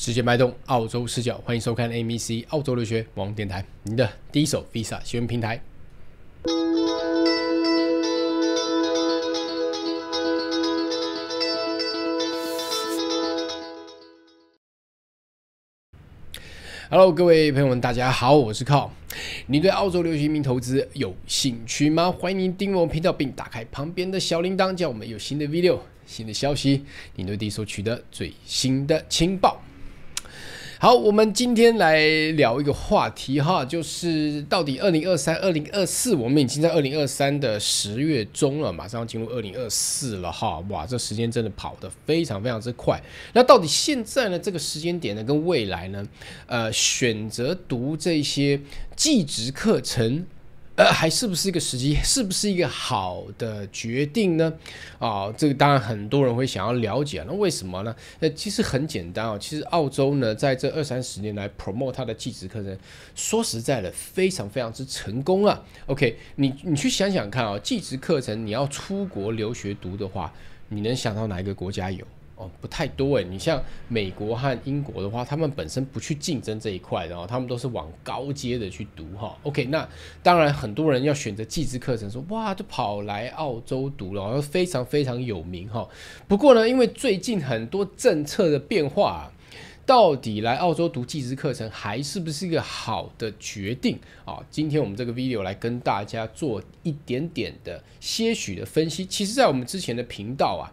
世界脉动，澳洲视角，欢迎收看 m m c 澳洲留学网电台，您的第一手 Visa 新闻平台。Hello，各位朋友们，大家好，我是 Carl。你对澳洲留学移民投资有兴趣吗？欢迎订阅我频道，并打开旁边的小铃铛，叫我们有新的 video、新的消息，你第一手取得最新的情报。好，我们今天来聊一个话题哈，就是到底二零二三、二零二四，我们已经在二零二三的十月中了，马上要进入二零二四了哈，哇，这时间真的跑得非常非常之快。那到底现在呢这个时间点呢，跟未来呢，呃，选择读这些技职课程？呃，还是不是一个时机，是不是一个好的决定呢？啊，这个当然很多人会想要了解，那为什么呢？那其实很简单哦，其实澳洲呢，在这二三十年来 promote 它的计职课程，说实在的，非常非常之成功啊。OK，你你去想想看啊，计职课程你要出国留学读的话，你能想到哪一个国家有？哦，不太多哎，你像美国和英国的话，他们本身不去竞争这一块，然后他们都是往高阶的去读哈。OK，那当然很多人要选择技资课程，说哇，就跑来澳洲读了，然后非常非常有名哈。不过呢，因为最近很多政策的变化，到底来澳洲读技资课程还是不是一个好的决定啊？今天我们这个 video 来跟大家做一点点的些许的分析。其实，在我们之前的频道啊。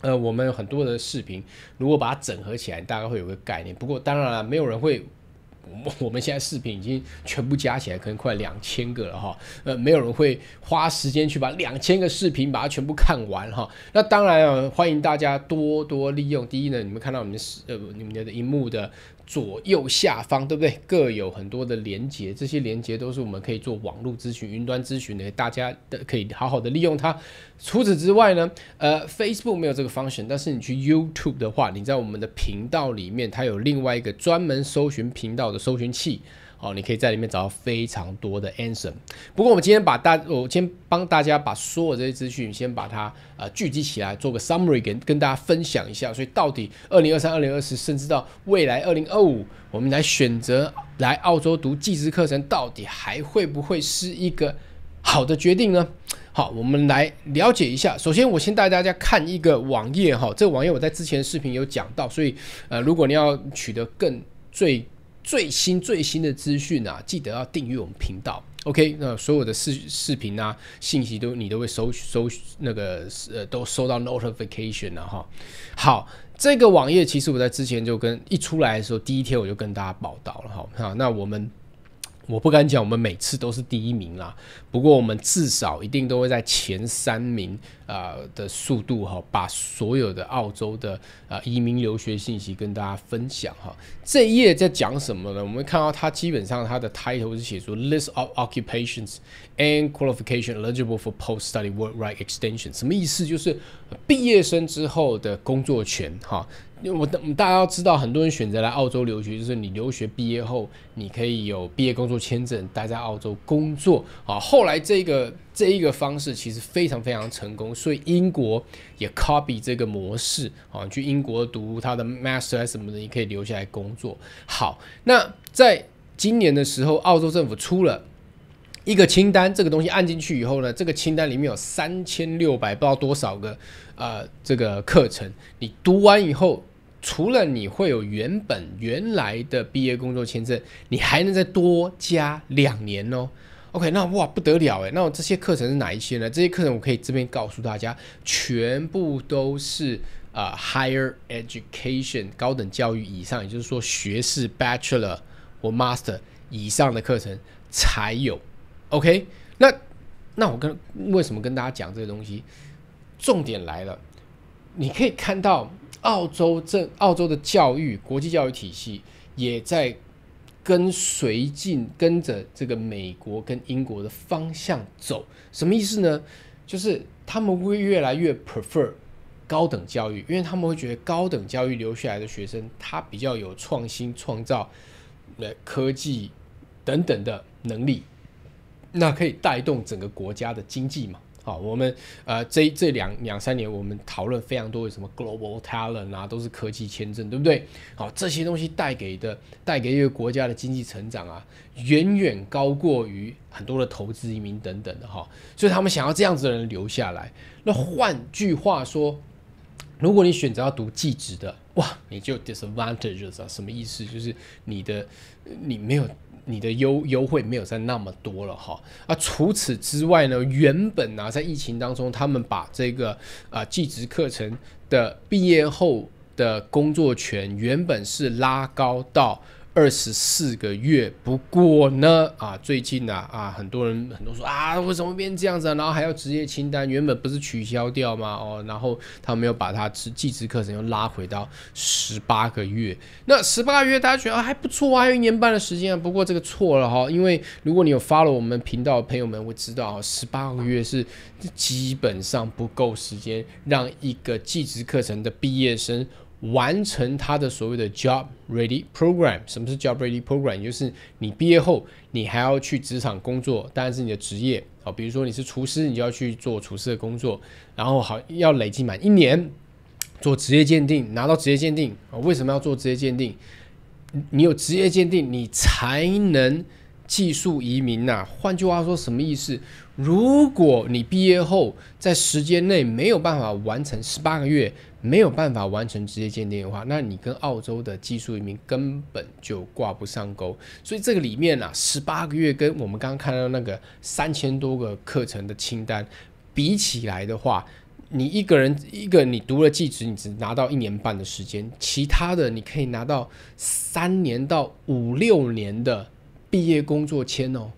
呃，我们很多的视频，如果把它整合起来，大概会有个概念。不过，当然了，没有人会，我们现在视频已经全部加起来，可能快两千个了哈。呃，没有人会花时间去把两千个视频把它全部看完哈。那当然啊，欢迎大家多多利用。第一呢，你们看到我们视呃你们的荧幕的。左右下方，对不对？各有很多的连接，这些连接都是我们可以做网络咨询、云端咨询的，大家的可以好好的利用它。除此之外呢，呃，Facebook 没有这个 function，但是你去 YouTube 的话，你在我们的频道里面，它有另外一个专门搜寻频道的搜寻器。哦，你可以在里面找到非常多的 answer。不过，我们今天把大，我先帮大家把所有这些资讯先把它呃聚集起来，做个 summary 跟跟大家分享一下。所以，到底二零二三、二零二四，甚至到未来二零二五，我们来选择来澳洲读技师课程，到底还会不会是一个好的决定呢？好，我们来了解一下。首先，我先带大家看一个网页哈。这个网页我在之前视频有讲到，所以呃，如果你要取得更最最新最新的资讯啊，记得要订阅我们频道。OK，那所有的视视频啊、信息都你都会收收那个呃，都收到 notification 了哈。好，这个网页其实我在之前就跟一出来的时候，第一天我就跟大家报道了哈。那我们我不敢讲我们每次都是第一名啦，不过我们至少一定都会在前三名。啊的速度哈，把所有的澳洲的啊移民留学信息跟大家分享哈。这一页在讲什么呢？我们看到它基本上它的 title 是写出 list of occupations and qualification eligible for post study work right extension，什么意思？就是毕业生之后的工作权哈。我我们大家要知道，很多人选择来澳洲留学，就是你留学毕业后，你可以有毕业工作签证，待在澳洲工作啊。后来这个。这一个方式其实非常非常成功，所以英国也 copy 这个模式啊，去英国读他的 master 还什么的，你可以留下来工作。好，那在今年的时候，澳洲政府出了一个清单，这个东西按进去以后呢，这个清单里面有三千六百不知道多少个啊这个课程，你读完以后，除了你会有原本原来的毕业工作签证，你还能再多加两年哦。OK，那哇不得了诶，那我这些课程是哪一些呢？这些课程我可以这边告诉大家，全部都是呃 higher education 高等教育以上，也就是说学士 bachelor 或 master 以上的课程才有。OK，那那我跟为什么跟大家讲这个东西？重点来了，你可以看到澳洲这澳洲的教育国际教育体系也在。跟随进跟着这个美国跟英国的方向走，什么意思呢？就是他们会越来越 prefer 高等教育，因为他们会觉得高等教育留下来的学生他比较有创新创造的科技等等的能力，那可以带动整个国家的经济嘛。好，我们呃，这这两两三年，我们讨论非常多的什么 global talent 啊，都是科技签证，对不对？好，这些东西带给的，带给一个国家的经济成长啊，远远高过于很多的投资移民等等的哈。所以他们想要这样子的人留下来。那换句话说，如果你选择要读技职的，哇，你就 disadvantages 啊，什么意思？就是你的你没有。你的优优惠没有在那么多了哈，啊，除此之外呢，原本呢，在疫情当中，他们把这个啊，技职课程的毕业后的工作权原本是拉高到。二十四个月，不过呢，啊，最近呢，啊，很多人很多说啊，为什么变成这样子？然后还要职业清单，原本不是取消掉吗？哦，然后他们又把他职继职课程又拉回到十八个月。那十八个月，大家觉得还不错啊，还有一年半的时间。不过这个错了哈，因为如果你有发了我们频道，的朋友们会知道，十八个月是基本上不够时间让一个继职课程的毕业生。完成他的所谓的 job ready program。什么是 job ready program？就是你毕业后，你还要去职场工作，当然是你的职业啊。比如说你是厨师，你就要去做厨师的工作。然后好，要累计满一年，做职业鉴定，拿到职业鉴定。为什么要做职业鉴定？你有职业鉴定，你才能。技术移民呐，换句话说，什么意思？如果你毕业后在时间内没有办法完成十八个月，没有办法完成职业鉴定的话，那你跟澳洲的技术移民根本就挂不上钩。所以这个里面啊，十八个月跟我们刚刚看到那个三千多个课程的清单比起来的话，你一个人一个你读了技职，你只拿到一年半的时间，其他的你可以拿到三年到五六年的。毕业工作签哦，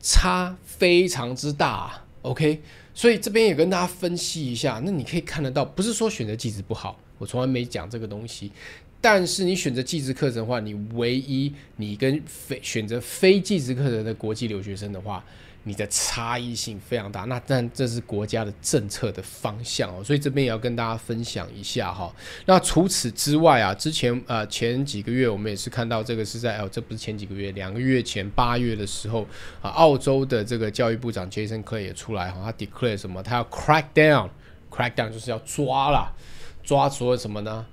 差非常之大，OK，所以这边也跟大家分析一下。那你可以看得到，不是说选择技职不好，我从来没讲这个东西。但是你选择技职课程的话，你唯一你跟非选择非技职课程的国际留学生的话。你的差异性非常大，那但这是国家的政策的方向哦，所以这边也要跟大家分享一下哈。那除此之外啊，之前呃前几个月我们也是看到这个是在哦，这不是前几个月，两个月前八月的时候啊，澳洲的这个教育部长杰森克也出来哈，他 declare 什么，他要 crack down，crack down 就是要抓了，抓所有什么呢？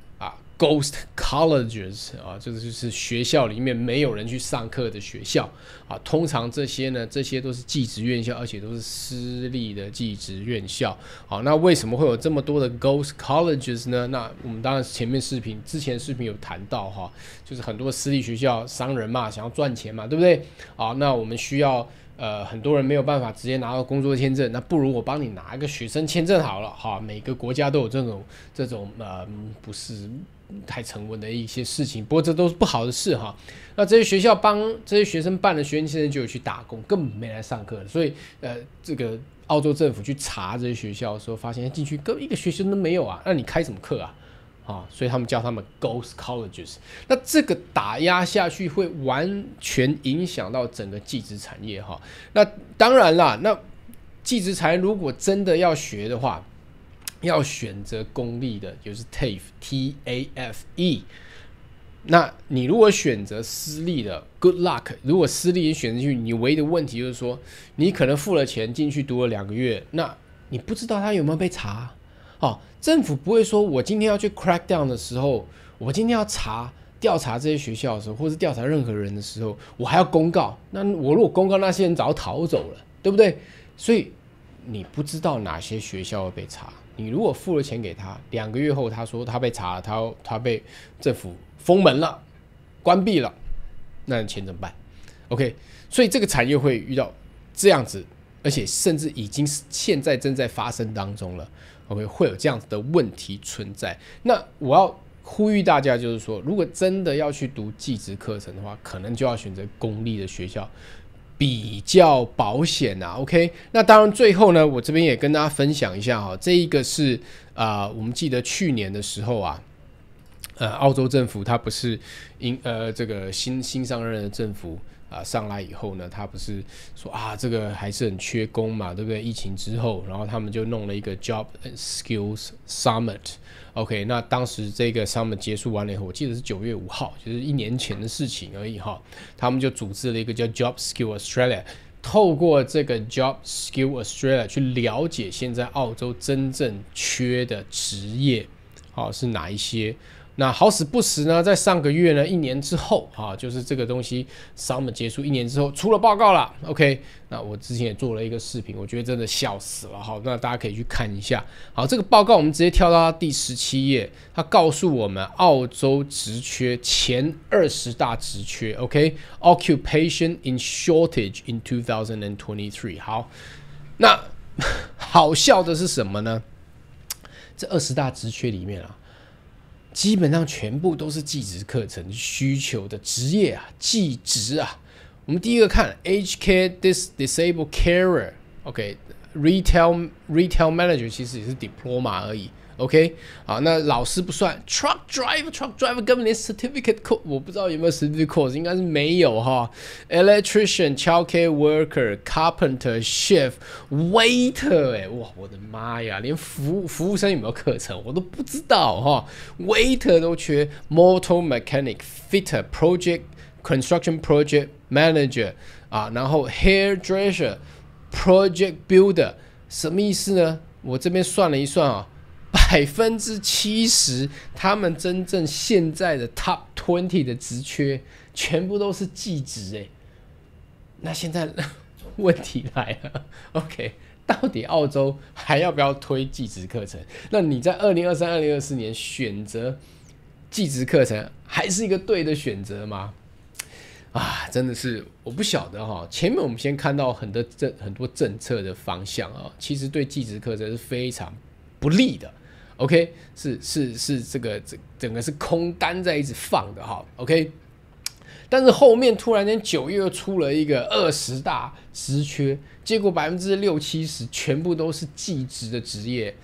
Ghost colleges 啊，这个就是学校里面没有人去上课的学校啊。通常这些呢，这些都是寄职院校，而且都是私立的寄职院校。好，那为什么会有这么多的 Ghost colleges 呢？那我们当然前面视频、之前视频有谈到哈，就是很多私立学校商人嘛，想要赚钱嘛，对不对？啊，那我们需要。呃，很多人没有办法直接拿到工作签证，那不如我帮你拿一个学生签证好了哈。每个国家都有这种这种呃，不是太沉稳的一些事情，不过这都是不好的事哈。那这些学校帮这些学生办了学生签证，就有去打工，根本没来上课。所以呃，这个澳洲政府去查这些学校的时候，发现进去根本一个学生都没有啊，那你开什么课啊？啊，所以他们叫他们 ghost colleges。那这个打压下去，会完全影响到整个技职产业哈。那当然啦，那技职才如果真的要学的话，要选择公立的，就是 TAFE T A F E。那你如果选择私立的 Good Luck，如果私立你选进去，你唯一的问题就是说，你可能付了钱进去读了两个月，那你不知道他有没有被查。哦，政府不会说，我今天要去 crackdown 的时候，我今天要查调查这些学校的时候，或是调查任何人的时候，我还要公告。那我如果公告那些人，早逃走了，对不对？所以你不知道哪些学校会被查。你如果付了钱给他，两个月后他说他被查，他他被政府封门了，关闭了，那钱怎么办？OK，所以这个产业会遇到这样子，而且甚至已经是现在正在发生当中了。会会有这样子的问题存在，那我要呼吁大家，就是说，如果真的要去读技职课程的话，可能就要选择公立的学校，比较保险呐。OK，那当然最后呢，我这边也跟大家分享一下啊，这一个是啊，我们记得去年的时候啊，呃，澳洲政府它不是因呃这个新新上任的政府。啊，上来以后呢，他不是说啊，这个还是很缺工嘛？这个疫情之后，然后他们就弄了一个 Job Skills Summit，OK，那当时这个 Summit 结束完了以后，我记得是九月五号，就是一年前的事情而已哈。他们就组织了一个叫 Job Skill Australia，透过这个 Job Skill Australia 去了解现在澳洲真正缺的职业，好是哪一些。那好死不死呢，在上个月呢，一年之后，哈，就是这个东西 summer 结束一年之后出了报告了。OK，那我之前也做了一个视频，我觉得真的笑死了哈。那大家可以去看一下。好，这个报告我们直接跳到第十七页，它告诉我们澳洲职缺前二十大职缺。OK，Occupation in shortage in two thousand and twenty three。好，那 好笑的是什么呢？这二十大职缺里面啊。基本上全部都是技职课程需求的职业啊，技职啊。我们第一个看 H K Disabled Career，OK Retail Retail Manager 其实也是 Diploma 而已。OK，好，那老师不算，truck driver，truck driver 根本连 certificate course 我不知道有没有 certificate course，应该是没有哈。electrician、childcare worker、carpenter、chef、waiter，哎，哇，我的妈呀，连服务服务生有没有课程我都不知道哈。waiter 都缺，motor mechanic、fitter、project、construction project manager 啊，然后 hairdresser、project builder，什么意思呢？我这边算了一算啊。百分之七十，他们真正现在的 Top Twenty 的职缺，全部都是计职诶。那现在 问题来了，OK，到底澳洲还要不要推计职课程？那你在二零二三、二零二四年选择技职课程，还是一个对的选择吗？啊，真的是我不晓得哈。前面我们先看到很多政很多政策的方向啊，其实对技职课程是非常不利的。OK，是是是这个整整个是空单在一直放的哈，OK，但是后面突然间九月又出了一个二十大职缺，结果百分之六七十全部都是技职的职业，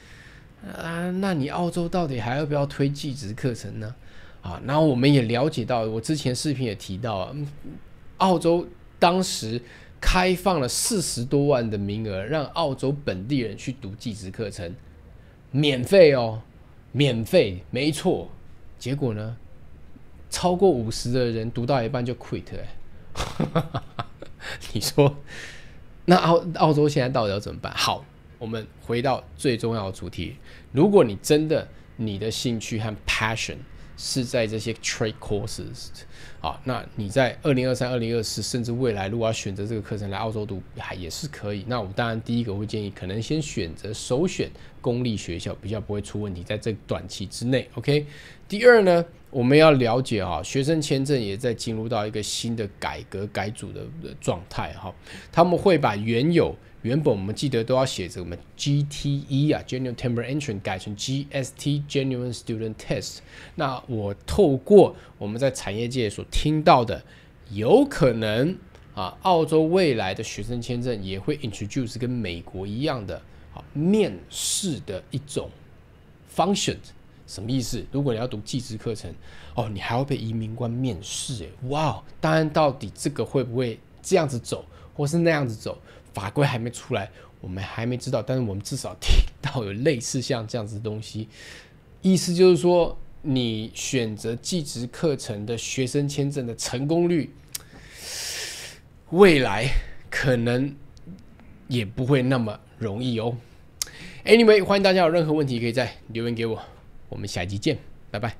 啊，那你澳洲到底还要不要推技职课程呢？啊，然后我们也了解到，我之前视频也提到，澳洲当时开放了四十多万的名额，让澳洲本地人去读技职课程。免费哦，免费没错。结果呢，超过五十的人读到一半就 quit。哎，你说，那澳澳洲现在到底要怎么办？好，我们回到最重要的主题。如果你真的你的兴趣和 passion。是在这些 trade courses，啊，那你在二零二三、二零二四，甚至未来，如果要选择这个课程来澳洲读，还也是可以。那我当然第一个会建议，可能先选择首选公立学校，比较不会出问题，在这短期之内，OK。第二呢，我们要了解啊，学生签证也在进入到一个新的改革改组的状态哈，他们会把原有。原本我们记得都要写我们 GTE 啊，Genuine t e m p e r a r Entry 改成 GST Genuine Student Test。那我透过我们在产业界所听到的，有可能啊，澳洲未来的学生签证也会 introduce 跟美国一样的啊面试的一种 function，什么意思？如果你要读技职课程哦，你还要被移民官面试诶，哇！当然，到底这个会不会这样子走，或是那样子走？法规还没出来，我们还没知道，但是我们至少听到有类似像这样子的东西，意思就是说，你选择技职课程的学生签证的成功率，未来可能也不会那么容易哦。Anyway，欢迎大家有任何问题可以在留言给我，我们下一期见，拜拜。